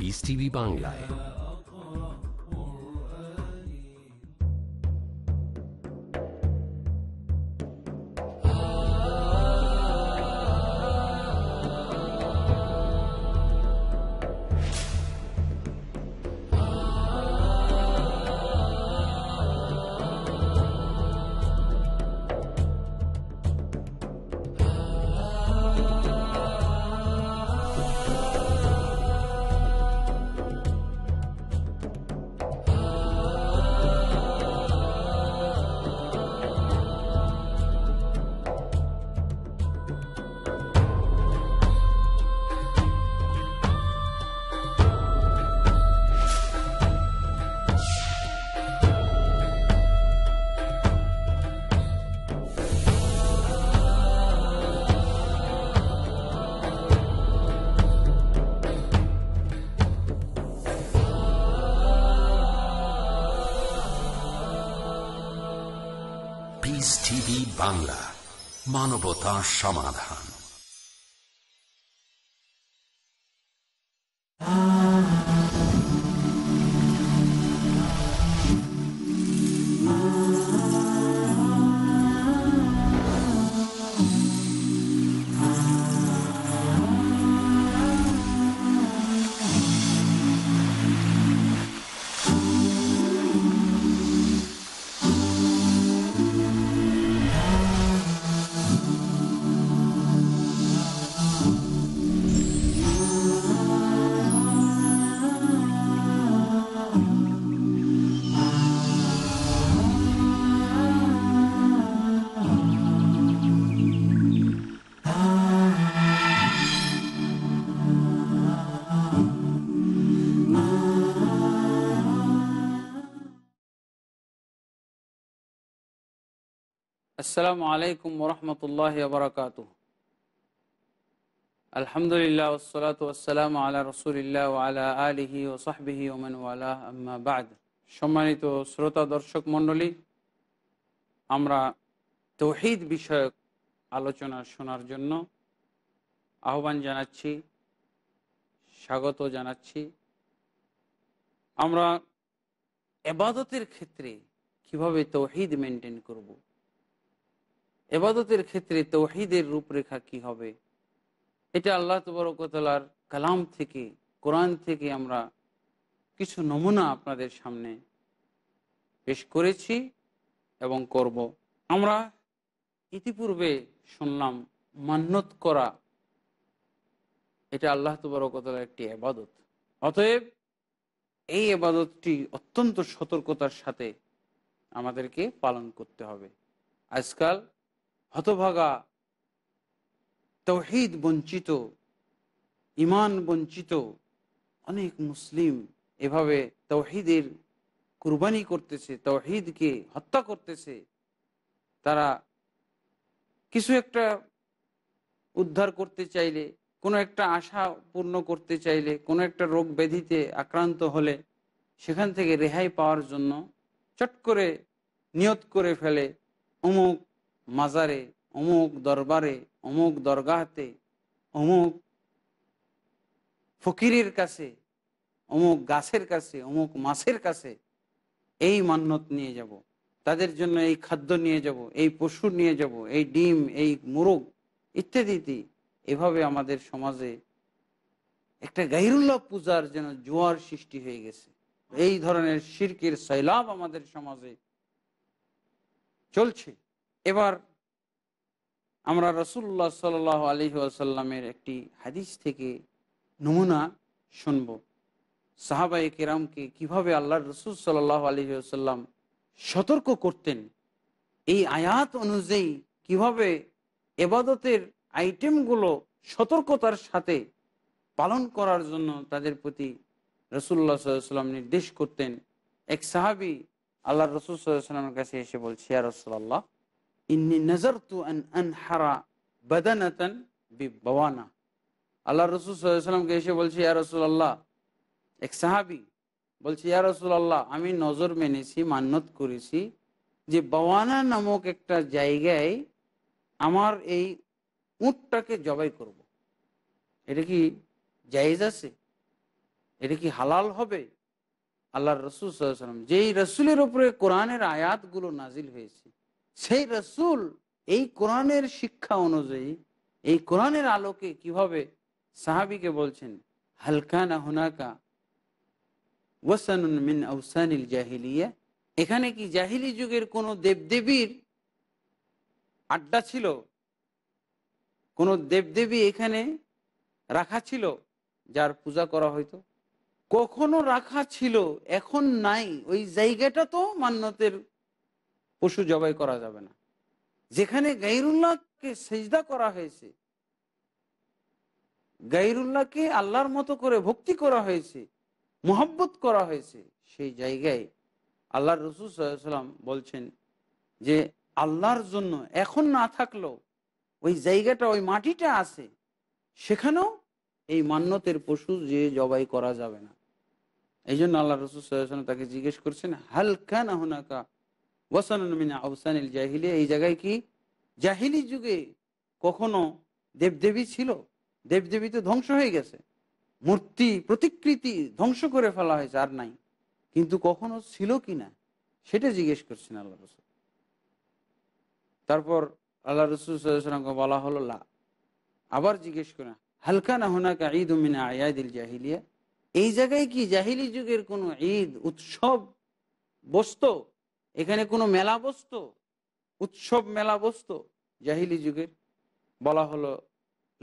বিস টিভি বাংলায় বাংলা মানবতা সমাধান আসসালামু আলাইকুম রহমতুল্লাহ বরকাত আলহামদুলিল্লাহ ওসলাত আসসালাম আল্লাহ রসুলিল্লা আলা আলিহি ও সাহবিহি ওমেন আলা সম্মানিত শ্রোতা দর্শক মণ্ডলী আমরা তহিদ বিষয়ক আলোচনা শোনার জন্য আহ্বান জানাচ্ছি স্বাগত জানাচ্ছি আমরা এবাদতের ক্ষেত্রে কিভাবে তহিদ মেনটেন করবো এবাদতের ক্ষেত্রে তৌহিদের রূপরেখা কি হবে এটা আল্লাহ তবরকতলার কালাম থেকে কোরআন থেকে আমরা কিছু নমুনা আপনাদের সামনে পেশ করেছি এবং করব আমরা ইতিপূর্বে শুনলাম মান্যত করা এটা আল্লাহ তবরকতলার একটি এবাদত অতএব এই এবাদতটি অত্যন্ত সতর্কতার সাথে আমাদেরকে পালন করতে হবে আজকাল হতভাগা তৌহিদ বঞ্চিত ইমান বঞ্চিত অনেক মুসলিম এভাবে তৌহিদের কুরবানি করতেছে তৌহিদকে হত্যা করতেছে তারা কিছু একটা উদ্ধার করতে চাইলে কোনো একটা আশা পূর্ণ করতে চাইলে কোনো একটা রোগ ব্যাধিতে আক্রান্ত হলে সেখান থেকে রেহাই পাওয়ার জন্য চট করে নিয়ত করে ফেলে অমুক মাজারে অমুক দরবারে অমুক দরগাহতে অমুক ফকিরের কাছে অমুক গাছের কাছে অমুক মাছের কাছে এই মান্যত নিয়ে যাব। তাদের জন্য এই খাদ্য নিয়ে যাব এই পশু নিয়ে যাব এই ডিম এই মুরগ ইত্যাদিতে এভাবে আমাদের সমাজে একটা গাহিরুল্লাহ পূজার যেন জোয়ার সৃষ্টি হয়ে গেছে এই ধরনের শিরকের সৈলাব আমাদের সমাজে চলছে এবার আমরা রসুল্লাহ সাল আলী আসাল্লামের একটি হাদিস থেকে নমুনা শুনব সাহাবাই কেরামকে কিভাবে আল্লাহ রসুল সাল্লাহ আলী আসাল্লাম সতর্ক করতেন এই আয়াত অনুযায়ী কিভাবে এবাদতের আইটেমগুলো সতর্কতার সাথে পালন করার জন্য তাদের প্রতি রসুল্লাহ সাল্লাম নির্দেশ করতেন এক সাহাবি আল্লাহ রসুল সাল্লামের কাছে এসে বলছে আর রসুল্লাহ ইন্নি নজর তু আনহারা বদানতন বিবানা আল্লাহ রসুল সাল্লামকে এসে বলছে ইয়া রসুল্লাহ এক সাহাবি বলছে ইয়া রসুল্লাহ আমি নজর মেনেছি মান্যত করেছি যে বওয়ানা নামক একটা জায়গায় আমার এই উঁটটাকে জবাই করব। এটা কি জায়েজ আছে এটা কি হালাল হবে আল্লাহ রসুল সাল্লাম যেই রসুলের ওপরে কোরআনের আয়াতগুলো নাজিল হয়েছে সেই রসুল এই কোরআনের শিক্ষা অনুযায়ী এই কোরআনের আলোকে কিভাবে সাহাবিকে বলছেন না হোনাকা ওসানিল মিন জাহিলিয়া এখানে কি জাহিলি যুগের কোন দেবদেবীর আড্ডা ছিল কোন দেবদেবী এখানে রাখা ছিল যার পূজা করা হয়তো কখনো রাখা ছিল এখন নাই ওই জায়গাটা তো মান্যতের পশু জবাই করা যাবে না যেখানে গাইরুল্লাহকে সেজদা করা হয়েছে গাইরুল্লাহকে আল্লাহর মতো করে ভক্তি করা হয়েছে মোহাব্বত করা হয়েছে সেই জায়গায় আল্লাহ রসুল বলছেন যে আল্লাহর জন্য এখন না থাকলেও ওই জায়গাটা ওই মাটিটা আছে সেখানেও এই মান্যতের পশু যে জবাই করা যাবে না এই জন্য আল্লাহ রসুল তাকে জিজ্ঞেস করছেন হালকা না হোনাকা ওয়াসানুমিনা জাহিলি এই জায়গায় কি জাহিলি যুগে কখনো দেবদেবী ছিল দেবদেবী তো ধ্বংস হয়ে গেছে মূর্তি প্রতিকৃতি ধ্বংস করে ফেলা হয়েছে আর নাই কিন্তু কখনো ছিল কি না সেটা জিজ্ঞেস করছেন আল্লাহ রসুল তারপর আল্লাহ রসুলকে বলা হলো লা আবার জিজ্ঞেস করেন হালকা না হোনাকা ঈদ উমিনা আয়াদিল জাহিলিয়া এই জায়গায় কি জাহিলি যুগের কোনো ঈদ উৎসব বস্তু এখানে কোনো মেলা বস্ত উৎসব মেলা বস্ত জাহিলি যুগের বলা হলো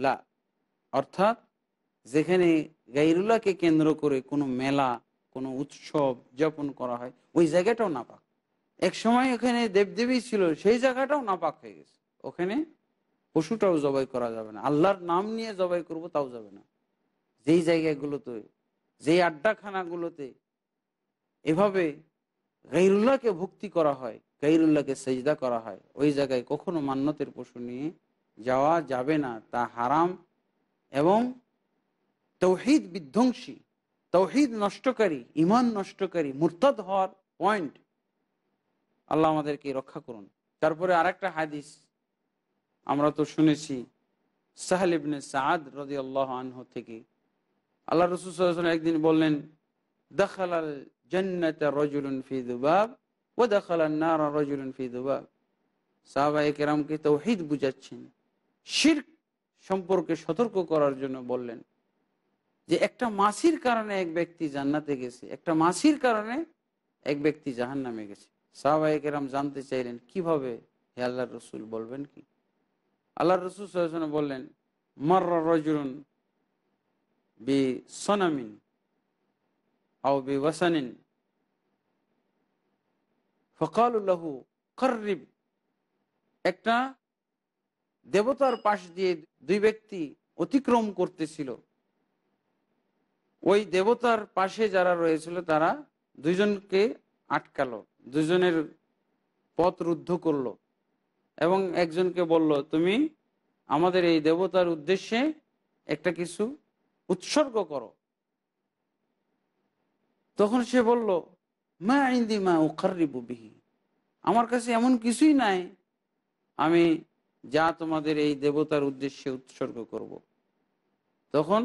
লা অর্থাৎ যেখানে গাইরুল্লাহকে কেন্দ্র করে কোনো মেলা কোনো উৎসব যাপন করা হয় ওই জায়গাটাও নাপাক এক সময় ওখানে দেবদেবী ছিল সেই জায়গাটাও নাপাক হয়ে গেছে ওখানে পশুটাও জবাই করা যাবে না আল্লাহর নাম নিয়ে জবাই করব তাও যাবে না যেই জায়গাগুলোতে যেই আড্ডাখানাগুলোতে এভাবে গাইরুল্লাহকে ভক্তি করা হয় গাইরুল্লাহকে সেজদা করা হয় ওই জায়গায় কখনো মান্যতের পশু নিয়ে যাওয়া যাবে না তা হারাম এবং তৌহিদ বিধ্বংসী তৌহিদ নষ্টকারী ইমান নষ্টকারী মুরতাদ হওয়ার পয়েন্ট আল্লাহ আমাদেরকে রক্ষা করুন তারপরে আরেকটা হাদিস আমরা তো শুনেছি সাহালিবনে সাদ রদি আল্লাহ আনহ থেকে আল্লাহ রসুল একদিন বললেন দখাল জন্নতা রজুলুন ফি দুবাব ও দেখালান না রজুলুন ফি দুবাব সাহাবাই কেরামকে তৌহিদ বুঝাচ্ছেন শির সম্পর্কে সতর্ক করার জন্য বললেন যে একটা মাসির কারণে এক ব্যক্তি জান্নাতে গেছে একটা মাসির কারণে এক ব্যক্তি জাহান নামে গেছে সাহাবাহিক এরাম জানতে চাইলেন কিভাবে হে আল্লাহ রসুল বলবেন কি আল্লাহ রসুল বললেন মার্রা রজুন বি সনামিন একটা দেবতার পাশ দিয়ে দুই ব্যক্তি অতিক্রম করতেছিল ওই দেবতার পাশে যারা রয়েছিল তারা দুইজনকে আটকালো দুজনের পথ রুদ্ধ করলো এবং একজনকে বলল তুমি আমাদের এই দেবতার উদ্দেশ্যে একটা কিছু উৎসর্গ করো তখন সে বলল মা ইন্দি মা উখারিবু বিহি আমার কাছে এমন কিছুই নাই আমি যা তোমাদের এই দেবতার উদ্দেশ্যে উৎসর্গ করব। তখন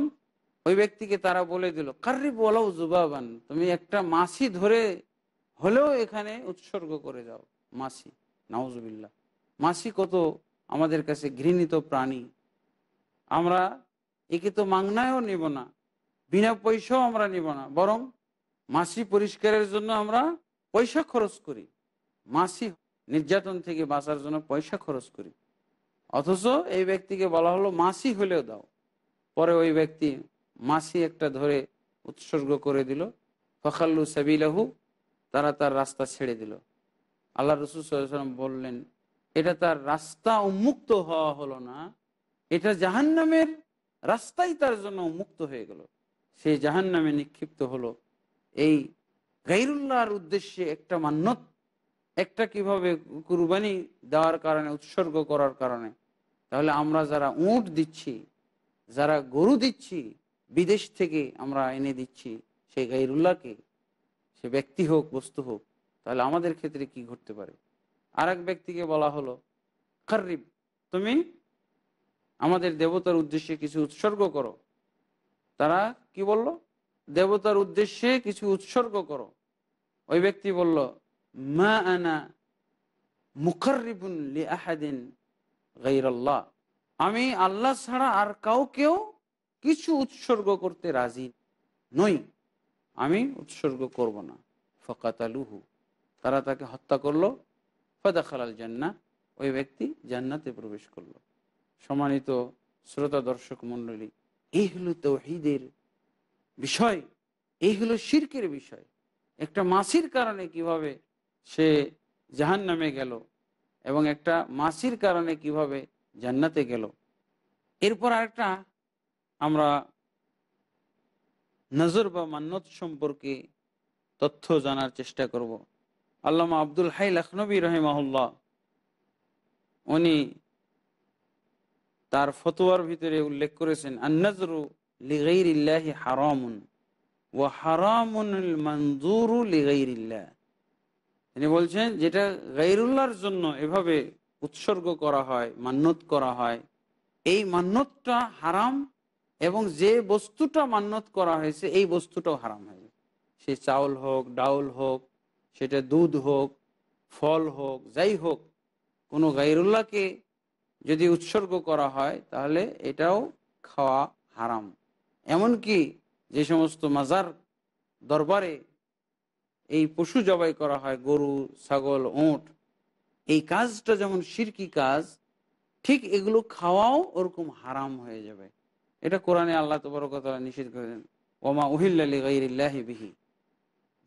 ওই ব্যক্তিকে তারা বলে দিল কার্রি বলাও জুবাবান তুমি একটা মাছি ধরে হলেও এখানে উৎসর্গ করে যাও মাসি নাউজুবিল্লা মাসি কত আমাদের কাছে ঘৃণিত প্রাণী আমরা একে তো মাংনায়ও নিব না বিনা পয়সাও আমরা নিব না বরং মাসি পরিষ্কারের জন্য আমরা পয়সা খরচ করি মাসি নির্যাতন থেকে বাঁচার জন্য পয়সা খরচ করি অথচ এই ব্যক্তিকে বলা হলো মাসি হলেও দাও পরে ওই ব্যক্তি মাসি একটা ধরে উৎসর্গ করে দিল ফখাল্লু সাবিলাহু তারা তার রাস্তা ছেড়ে দিল আল্লাহ রসুল বললেন এটা তার রাস্তা উন্মুক্ত হওয়া হলো না এটা জাহান্নামের রাস্তাই তার জন্য উন্মুক্ত হয়ে গেল সে জাহান্নামে নিক্ষিপ্ত হলো এই গাইরুল্লাহর উদ্দেশ্যে একটা মান্যত একটা কিভাবে কুরবানি দেওয়ার কারণে উৎসর্গ করার কারণে তাহলে আমরা যারা উঁট দিচ্ছি যারা গরু দিচ্ছি বিদেশ থেকে আমরা এনে দিচ্ছি সেই গাইরুল্লাহকে সে ব্যক্তি হোক বস্তু হোক তাহলে আমাদের ক্ষেত্রে কি ঘটতে পারে আর ব্যক্তিকে বলা হলো খারিব তুমি আমাদের দেবতার উদ্দেশ্যে কিছু উৎসর্গ করো তারা কি বললো দেবতার উদ্দেশ্যে কিছু উৎসর্গ করো ওই ব্যক্তি বলল মা আনা মুখারিবুন গাইরাল্লাহ আমি আল্লাহ ছাড়া আর কাউকেও কিছু উৎসর্গ করতে রাজি নই আমি উৎসর্গ করব না ফকাতালুহু তারা তাকে হত্যা করলো খালাল জান্না ওই ব্যক্তি জান্নাতে প্রবেশ করলো সমানিত শ্রোতা দর্শক মণ্ডলী এই হলো হৃদের বিষয় এই হলো শির্কের বিষয় একটা মাসির কারণে কিভাবে সে জাহান নামে গেল এবং একটা মাসির কারণে কিভাবে জান্নাতে গেল এরপর আরেকটা আমরা নজর বা মান্নত সম্পর্কে তথ্য জানার চেষ্টা করব আল্লামা আব্দুল হাই লখনবী রহেমাহুল্লাহ উনি তার ফতোয়ার ভিতরে উল্লেখ করেছেন আন্নাজরু লিগৈরিল্লাহি হারামুন ও হারামুল মঞ্জুরু লিগৈরিল্লা তিনি বলছেন যেটা গাইরুল্লাহর জন্য এভাবে উৎসর্গ করা হয় মান্যত করা হয় এই মান্যতটা হারাম এবং যে বস্তুটা মান্যত করা হয়েছে এই বস্তুটাও হারাম হয়ে সে চাউল হোক ডাউল হোক সেটা দুধ হোক ফল হোক যাই হোক কোনো গাইরুল্লাহকে যদি উৎসর্গ করা হয় তাহলে এটাও খাওয়া হারাম এমনকি যে সমস্ত মাজার দরবারে এই পশু জবাই করা হয় গরু ছাগল ওঁট এই কাজটা যেমন সিরকি কাজ ঠিক এগুলো খাওয়াও ওরকম হারাম হয়ে যাবে এটা কোরআনে আল্লাহ তবরকতলা নিষেধ করেন ওমা উহিল্লালি গাইরিল্লাহি বিহি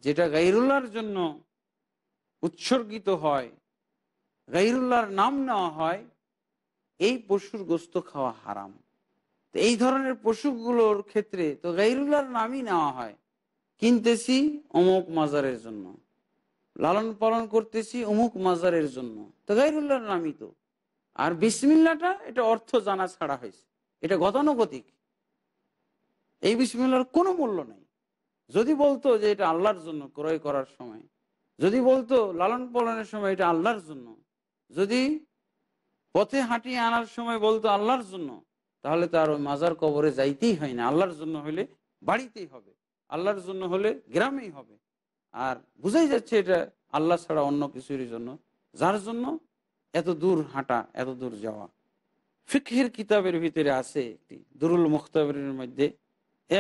যেটা গাইরুল্লাহর জন্য উৎসর্গিত হয় গাইরুল্লাহর নাম নেওয়া হয় এই পশুর গোস্ত খাওয়া হারাম তো এই ধরনের পশুগুলোর ক্ষেত্রে তো গাইরুল্লার নামই নেওয়া হয় কিনতেছি অমুক মাজারের জন্য লালন পালন করতেছি অমুক মাজারের জন্য তো গাইরুল্লাহর নামই তো আর বিসমিল্লাটা এটা অর্থ জানা ছাড়া হয়েছে এটা গতানুগতিক এই বিসমিল্লার কোনো মূল্য নেই যদি বলতো যে এটা আল্লাহর জন্য ক্রয় করার সময় যদি বলতো লালন পালনের সময় এটা আল্লাহর জন্য যদি পথে হাঁটিয়ে আনার সময় বলতো আল্লাহর জন্য তাহলে তো আর ওই মাজার কবরে যাইতেই হয় না আল্লাহর জন্য হলে বাড়িতেই হবে আল্লাহর জন্য হলে গ্রামেই হবে আর বুঝাই যাচ্ছে এটা আল্লাহ ছাড়া অন্য কিছুর জন্য যার জন্য এত দূর হাঁটা এত দূর যাওয়া ফিকহের কিতাবের ভিতরে আছে একটি দুরুল মুখতাবের মধ্যে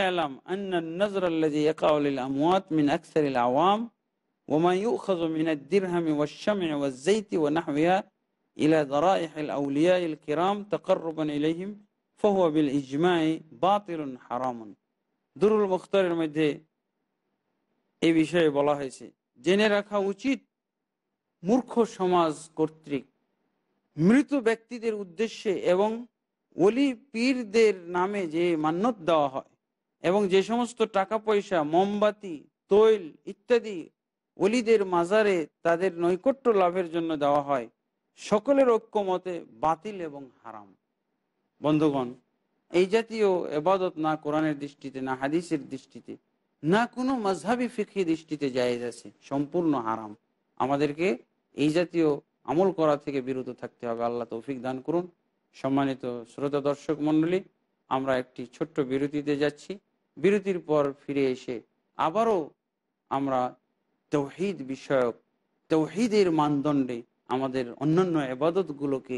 এলাম নজরাল্লাজি একাউলিল আমওয়াত মিন আকসারিল আওয়াম وما يؤخذ من الدرهم والشمع والزيت ونحوها إلى ذرائح الأولياء الكرام تقربا إليهم ইজমাই দুরুল মুখতারের মধ্যে এই বিষয়ে বলা হয়েছে জেনে রাখা উচিত মূর্খ সমাজ কর্তৃক মৃত ব্যক্তিদের উদ্দেশ্যে এবং অলি পীরদের নামে যে মান্যত দেওয়া হয় এবং যে সমস্ত টাকা পয়সা মোমবাতি তৈল ইত্যাদি অলিদের মাজারে তাদের নৈকট্য লাভের জন্য দেওয়া হয় সকলের ঐক্যমতে বাতিল এবং হারাম বন্ধুগণ এই জাতীয় এবাদত না কোরআনের দৃষ্টিতে না হাদিসের দৃষ্টিতে না কোনো মজহাবি ফিকি দৃষ্টিতে জায়েজ আছে সম্পূর্ণ হারাম আমাদেরকে এই জাতীয় আমল করা থেকে বিরত থাকতে হবে আল্লাহ তৌফিক দান করুন সম্মানিত শ্রোতা দর্শক মণ্ডলী আমরা একটি ছোট্ট বিরতিতে যাচ্ছি বিরতির পর ফিরে এসে আবারও আমরা তৌহিদ বিষয়ক তৌহিদের মানদণ্ডে আমাদের অন্যান্য এবাদতগুলোকে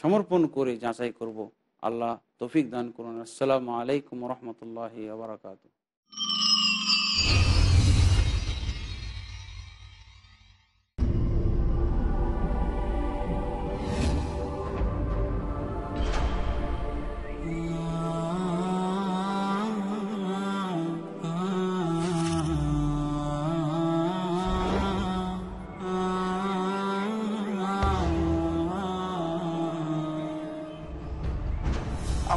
সমর্পণ করে যাচাই করব আল্লাহ তৌফিক দান করুন আসসালামু আলাইকুম রহমতুল্লাহ আবরাকাতু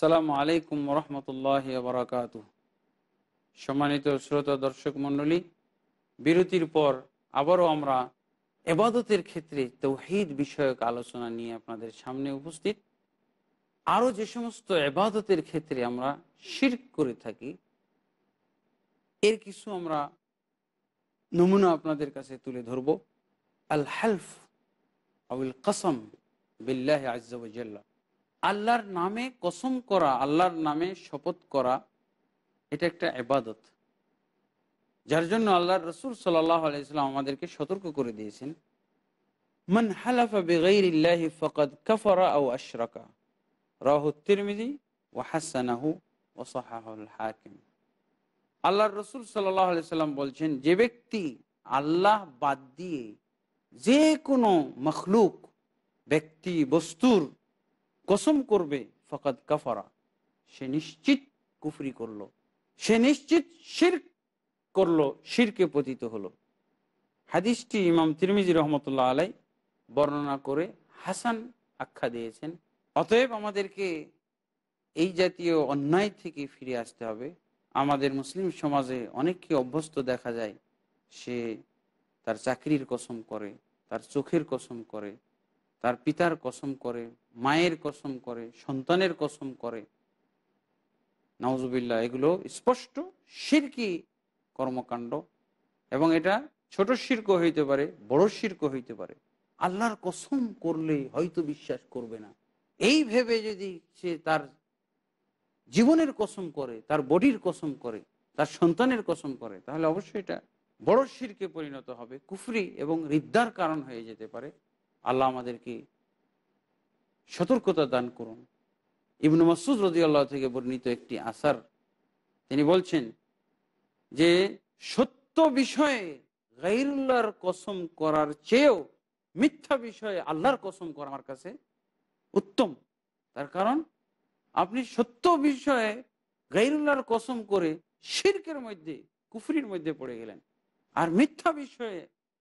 আসসালামু আলাইকুম রহমতুল্লাহ বারাকাত সম্মানিত শ্রোতা দর্শক মণ্ডলী বিরতির পর আবারও আমরা এবাদতের ক্ষেত্রে তৌহিদ বিষয়ক আলোচনা নিয়ে আপনাদের সামনে উপস্থিত আরও যে সমস্ত এবাদতের ক্ষেত্রে আমরা শির্ক করে থাকি এর কিছু আমরা নমুনা আপনাদের কাছে তুলে ধরব আল হেলফ আউল কসম বিল্লাহ আজ্লা আল্লাহর নামে কসম করা আল্লাহর নামে শপথ করা এটা একটা এবাদত যার জন্য আল্লাহর রসুল সাল্লাম আমাদেরকে সতর্ক করে দিয়েছেন মন হালাফা বেগাইল্লাহি ও রসুল সাল্লাহ আলাইসাল্লাম বলছেন যে ব্যক্তি আল্লাহ বাদ দিয়ে যে কোনো মখলুক ব্যক্তি বস্তুর কসম করবে ফকাত কাফারা সে নিশ্চিত কুফরি করলো সে নিশ্চিত শির করলো শিরকে পতিত হলো হাদিসটি ইমাম তিরমিজি রহমতুল্লাহ আলাই বর্ণনা করে হাসান আখ্যা দিয়েছেন অতএব আমাদেরকে এই জাতীয় অন্যায় থেকে ফিরে আসতে হবে আমাদের মুসলিম সমাজে অনেককে অভ্যস্ত দেখা যায় সে তার চাকরির কসম করে তার চোখের কসম করে তার পিতার কসম করে মায়ের কসম করে সন্তানের কসম করে নওয়াজবিল্লা এগুলো স্পষ্ট শিরকি কর্মকাণ্ড এবং এটা ছোট শির্ক হইতে পারে বড় শির্ক হইতে পারে আল্লাহর কসম করলে হয়তো বিশ্বাস করবে না এই ভেবে যদি সে তার জীবনের কসম করে তার বডির কসম করে তার সন্তানের কসম করে তাহলে অবশ্যই এটা বড় শিরকে পরিণত হবে কুফরি এবং রিদ্দার কারণ হয়ে যেতে পারে আল্লাহ আমাদেরকে সতর্কতা দান করুন ইবনু মাসুদ রদি আল্লাহ থেকে বর্ণিত একটি আসার তিনি বলছেন যে সত্য বিষয়ে গাইরুল্লাহর কসম করার চেয়েও মিথ্যা বিষয়ে আল্লাহর কসম করা আমার কাছে উত্তম তার কারণ আপনি সত্য বিষয়ে গাইরুল্লাহর কসম করে শির্কের মধ্যে কুফরির মধ্যে পড়ে গেলেন আর মিথ্যা বিষয়ে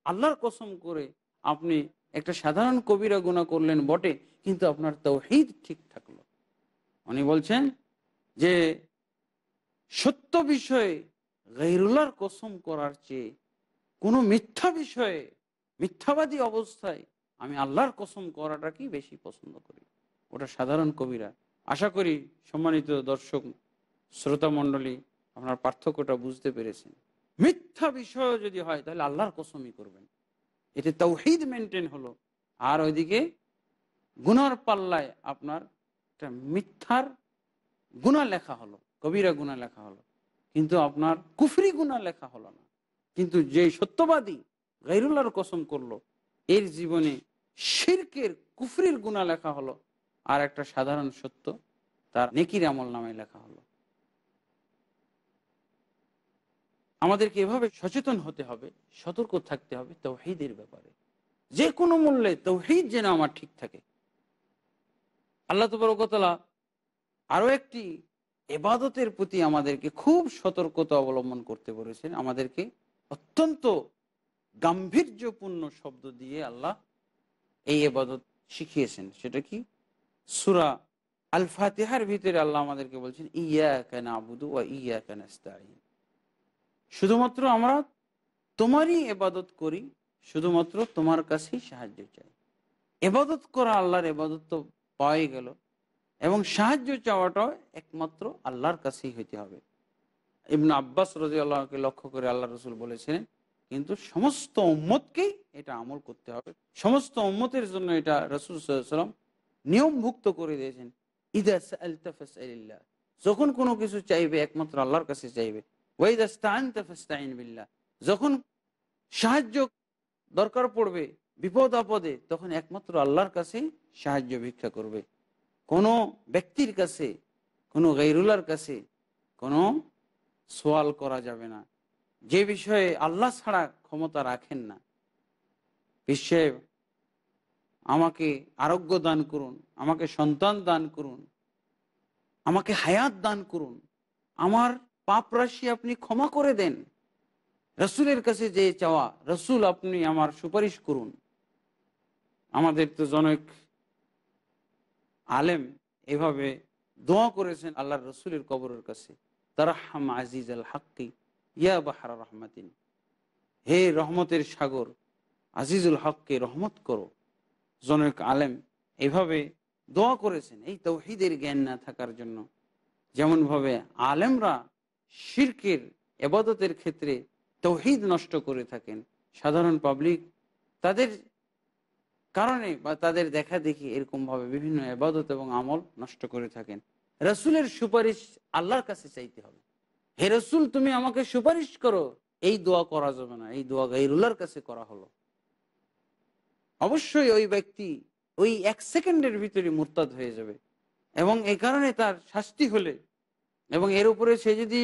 আল্লাহর কসম করে আপনি একটা সাধারণ কবিরা গুণা করলেন বটে কিন্তু আপনার তৌহিদ ঠিক থাকলো উনি বলছেন যে সত্য বিষয়ে গাইরুল্লার কসম করার চেয়ে কোনো মিথ্যা বিষয়ে মিথ্যাবাদী অবস্থায় আমি আল্লাহর কসম করাটাকেই বেশি পছন্দ করি ওটা সাধারণ কবিরা আশা করি সম্মানিত দর্শক শ্রোতা মণ্ডলী আপনার পার্থক্যটা বুঝতে পেরেছেন মিথ্যা বিষয় যদি হয় তাহলে আল্লাহর কসমই করবেন এতে তৌহিদ মেনটেন হলো আর ওইদিকে গুনার পাল্লায় আপনার একটা মিথ্যার গুণা লেখা হলো কবিরা গুণা লেখা হলো কিন্তু আপনার কুফরি গুণা লেখা হলো না কিন্তু যে সত্যবাদী গাইরুল্লাহর কসম করলো এর জীবনে শিরকের কুফরির গুণা লেখা হলো আর একটা সাধারণ সত্য তার নেকির আমল নামে লেখা হলো আমাদেরকে এভাবে সচেতন হতে হবে সতর্ক থাকতে হবে তৌহিদের ব্যাপারে যে কোনো মূল্যে তৌহিদ যেন আমার ঠিক থাকে আল্লাহ তবরকতলা আরও একটি এবাদতের প্রতি আমাদেরকে খুব সতর্কতা অবলম্বন করতে বলেছেন আমাদেরকে অত্যন্ত গাম্ভীর্যপূর্ণ শব্দ দিয়ে আল্লাহ এই এবাদত শিখিয়েছেন সেটা কি সুরা আল ফাতেহার ভিতরে আল্লাহ আমাদেরকে বলছেন ইয়া কেন আবুদু ইয়া কেন শুধুমাত্র আমরা তোমারই এবাদত করি শুধুমাত্র তোমার কাছেই সাহায্য চাই এবাদত করা আল্লাহর এবাদত তো পাওয়াই গেল এবং সাহায্য চাওয়াটাও একমাত্র আল্লাহর কাছেই হইতে হবে ইবনা আব্বাস রাজি আল্লাহকে লক্ষ্য করে আল্লাহ রসুল বলেছিলেন কিন্তু সমস্ত উম্মতকেই এটা আমল করতে হবে সমস্ত উম্মতের জন্য এটা রসুল সাল্লাম নিয়মভুক্ত করে দিয়েছেন ইদাস আলতাফাস যখন কোনো কিছু চাইবে একমাত্র আল্লাহর কাছে চাইবে বিল্লাহ যখন সাহায্য দরকার পড়বে বিপদ আপদে তখন একমাত্র আল্লাহর কাছে সাহায্য ভিক্ষা করবে কোনো ব্যক্তির কাছে কোনো গাইরুলার কাছে কোনো সোয়াল করা যাবে না যে বিষয়ে আল্লাহ ছাড়া ক্ষমতা রাখেন না বিশ্বে আমাকে আরোগ্য দান করুন আমাকে সন্তান দান করুন আমাকে হায়াত দান করুন আমার পাপ রাশি আপনি ক্ষমা করে দেন রসুলের কাছে যে চাওয়া রসুল আপনি আমার সুপারিশ করুন আমাদের তো জনক আলেম এভাবে দোয়া করেছেন আল্লাহ রসুলের কবরের কাছে তারাহাম আজিজ আল হাক্কি ইয়া বাহারা রহমাতিন হে রহমতের সাগর আজিজুল হককে রহমত করো জনক আলেম এভাবে দোয়া করেছেন এই তৌহিদের জ্ঞান না থাকার জন্য যেমনভাবে আলেমরা শির্কের এবাদতের ক্ষেত্রে তৌহিদ নষ্ট করে থাকেন সাধারণ পাবলিক তাদের কারণে বা তাদের দেখা দেখি এরকমভাবে বিভিন্ন এবাদত এবং আমল নষ্ট করে থাকেন রসুলের সুপারিশ আল্লাহর কাছে চাইতে হবে হে রসুল তুমি আমাকে সুপারিশ করো এই দোয়া করা যাবে না এই দোয়া গাইরুল্লার কাছে করা হলো অবশ্যই ওই ব্যক্তি ওই এক সেকেন্ডের ভিতরে মোরতাদ হয়ে যাবে এবং এই কারণে তার শাস্তি হলে এবং এর উপরে সে যদি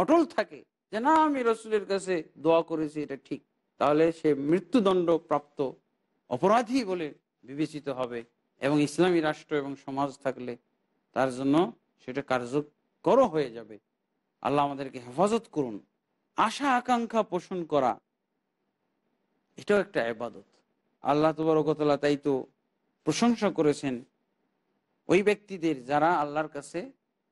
অটল থাকে যে না আমি রসুলের কাছে দোয়া করেছি এটা ঠিক তাহলে সে মৃত্যুদণ্ড প্রাপ্ত অপরাধী বলে বিবেচিত হবে এবং ইসলামী রাষ্ট্র এবং সমাজ থাকলে তার জন্য সেটা কার্যকর হয়ে যাবে আল্লাহ আমাদেরকে হেফাজত করুন আশা আকাঙ্ক্ষা পোষণ করা এটাও একটা আবাদত আল্লাহ তবরকতলা তাই তো প্রশংসা করেছেন ওই ব্যক্তিদের যারা আল্লাহর কাছে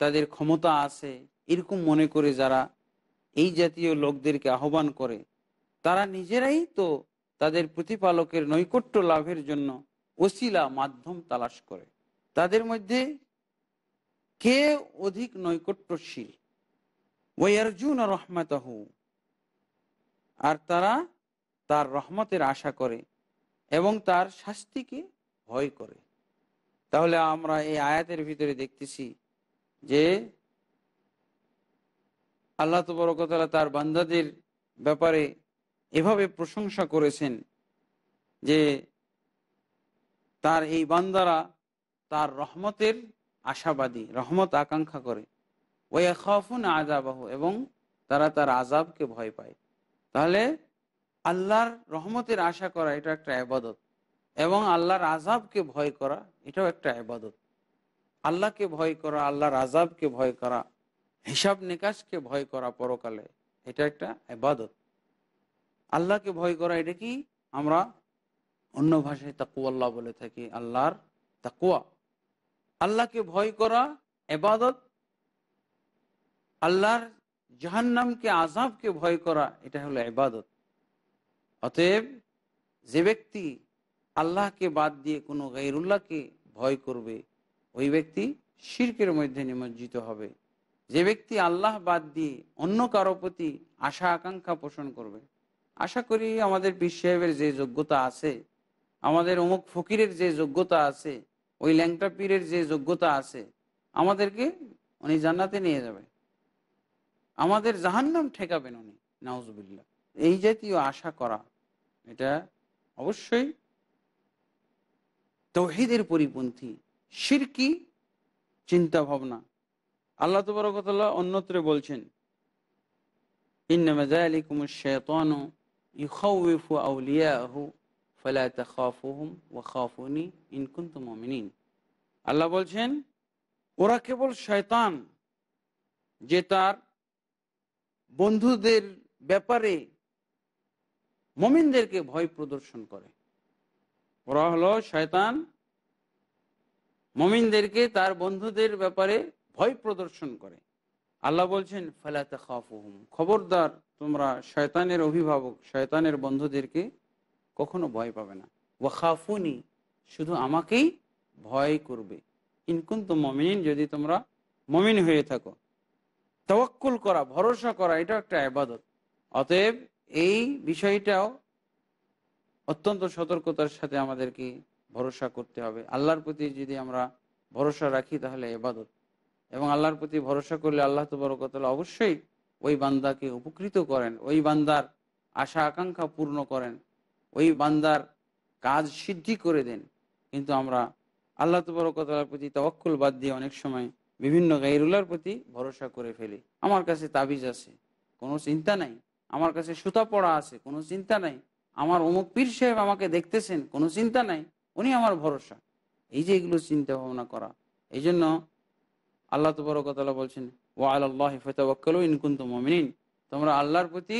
তাদের ক্ষমতা আছে এরকম মনে করে যারা এই জাতীয় লোকদেরকে আহ্বান করে তারা নিজেরাই তো তাদের প্রতিপালকের নৈকট্য লাভের জন্য ওসিলা মাধ্যম তালাশ করে তাদের মধ্যে কে অধিক নৈকট্যশীল ওয়ার্জুন রহমাতাহু আর তারা তার রহমতের আশা করে এবং তার শাস্তিকে ভয় করে তাহলে আমরা এই আয়াতের ভিতরে দেখতেছি যে আল্লাহ তবরকতলা তার বান্দাদের ব্যাপারে এভাবে প্রশংসা করেছেন যে তার এই বান্দারা তার রহমতের আশাবাদী রহমত আকাঙ্ক্ষা করে ওয়া খাফুন আজাবাহ এবং তারা তার আজাবকে ভয় পায় তাহলে আল্লাহর রহমতের আশা করা এটা একটা আবাদত এবং আল্লাহর আজাবকে ভয় করা এটাও একটা আবাদত আল্লাহকে ভয় করা আল্লাহর আজাবকে ভয় করা হিসাব নিকাশকে ভয় করা পরকালে এটা একটা আবাদত আল্লাহকে ভয় করা এটা কি আমরা অন্য ভাষায় তাকুয়াল্লাহ বলে থাকি আল্লাহর তাকুয়া আল্লাহকে ভয় করা এবাদত আল্লাহর জাহান্নামকে আজাবকে ভয় করা এটা হলো এবাদত অতএব যে ব্যক্তি আল্লাহকে বাদ দিয়ে কোনো গাইরুল্লাহকে ভয় করবে ওই ব্যক্তি শির্কের মধ্যে নিমজ্জিত হবে যে ব্যক্তি আল্লাহ বাদ দিয়ে অন্য কারো প্রতি আশা আকাঙ্ক্ষা পোষণ করবে আশা করি আমাদের পীর সাহেবের যে যোগ্যতা আছে আমাদের অমুক ফকিরের যে যোগ্যতা আছে ওই ল্যাংটা পীরের যে যোগ্যতা আছে আমাদেরকে উনি জান্নাতে নিয়ে যাবে আমাদের জাহান্নাম ঠেকাবেন উনি নাউজবিল্লা এই জাতীয় আশা করা এটা অবশ্যই তৌহিদের পরিপন্থী শিরকি চিন্তা ভাবনা আল্লাহ তবরকতলা অন্যত্রে বলছেন আল্লাহ বলছেন ওরা কেবল শয়তান যে তার বন্ধুদের ব্যাপারে মমিনদেরকে ভয় প্রদর্শন করে ওরা হলো শয়তান মমিনদেরকে তার বন্ধুদের ব্যাপারে ভয় প্রদর্শন করে আল্লাহ বলছেন ফালাতে খাফুহুম খবরদার তোমরা শয়তানের অভিভাবক শয়তানের বন্ধুদেরকে কখনো ভয় পাবে না ওয়া খাফুনি শুধু আমাকেই ভয় করবে তো মমিন যদি তোমরা মমিন হয়ে থাকো তওয়াক্কুল করা ভরসা করা এটা একটা আবাদত অতএব এই বিষয়টাও অত্যন্ত সতর্কতার সাথে আমাদেরকে ভরসা করতে হবে আল্লাহর প্রতি যদি আমরা ভরসা রাখি তাহলে এবাদত এবং আল্লাহর প্রতি ভরসা করলে আল্লাহ তবরকতলা অবশ্যই ওই বান্দাকে উপকৃত করেন ওই বান্দার আশা আকাঙ্ক্ষা পূর্ণ করেন ওই বান্দার কাজ সিদ্ধি করে দেন কিন্তু আমরা আল্লাহ তবরকতলার প্রতি তওয়াক্কুল বাদ দিয়ে অনেক সময় বিভিন্ন গাইরুলার প্রতি ভরসা করে ফেলি আমার কাছে তাবিজ আছে কোনো চিন্তা নাই আমার কাছে সুতা পড়া আছে কোনো চিন্তা নাই আমার অমুক পীর সাহেব আমাকে দেখতেছেন কোনো চিন্তা নাই উনি আমার ভরসা এই যে এগুলো চিন্তা ভাবনা করা এই জন্য আল্লাহ তবরকতালা বলছেন ও আল্লাহ ফেতাবাক্কাল তো মমিন তোমরা আল্লাহর প্রতি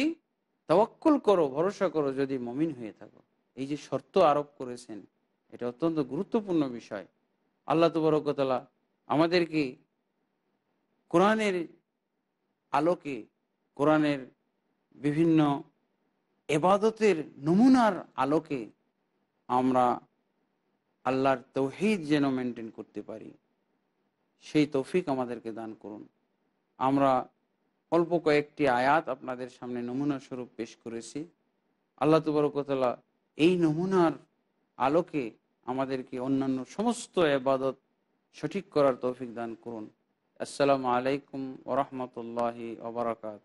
তাওয়াক্কুল করো ভরসা করো যদি মমিন হয়ে থাকো এই যে শর্ত আরোপ করেছেন এটা অত্যন্ত গুরুত্বপূর্ণ বিষয় আল্লাহ তবরকতলা আমাদেরকে কোরআনের আলোকে কোরআনের বিভিন্ন এবাদতের নমুনার আলোকে আমরা আল্লাহর তৌহিদ যেন মেনটেন করতে পারি সেই তৌফিক আমাদেরকে দান করুন আমরা অল্প কয়েকটি আয়াত আপনাদের সামনে নমুনা স্বরূপ পেশ করেছি আল্লাহ তবরকতলা এই নমুনার আলোকে আমাদেরকে অন্যান্য সমস্ত এবাদত সঠিক করার তৌফিক দান করুন আসসালামু আলাইকুম ওরহমতুল্লাহি ওবরাকাত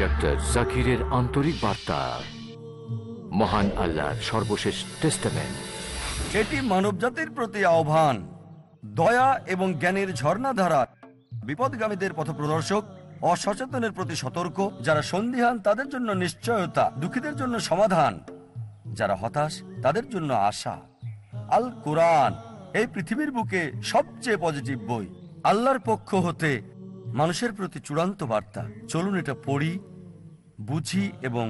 ডক্টর জাকিরের আন্তরিক বার্তা মহান আল্লাহর সর্বশেষ টেস্টামেন্ট এটি মানবজাতির প্রতি আহ্বান দয়া এবং জ্ঞানের ঝর্ণাধারা বিপদগামীদের পথপ্রদর্শক অসচেতনের প্রতি সতর্ক যারা সন্ধিহান তাদের জন্য নিশ্চয়তা দুঃখীদের জন্য সমাধান যারা হতাশ তাদের জন্য আশা আল কোরআন এই পৃথিবীর বুকে সবচেয়ে পজিটিভ বই আল্লাহর পক্ষ হতে মানুষের প্রতি চূড়ান্ত বার্তা চলুন এটা পড়ি বুঝি এবং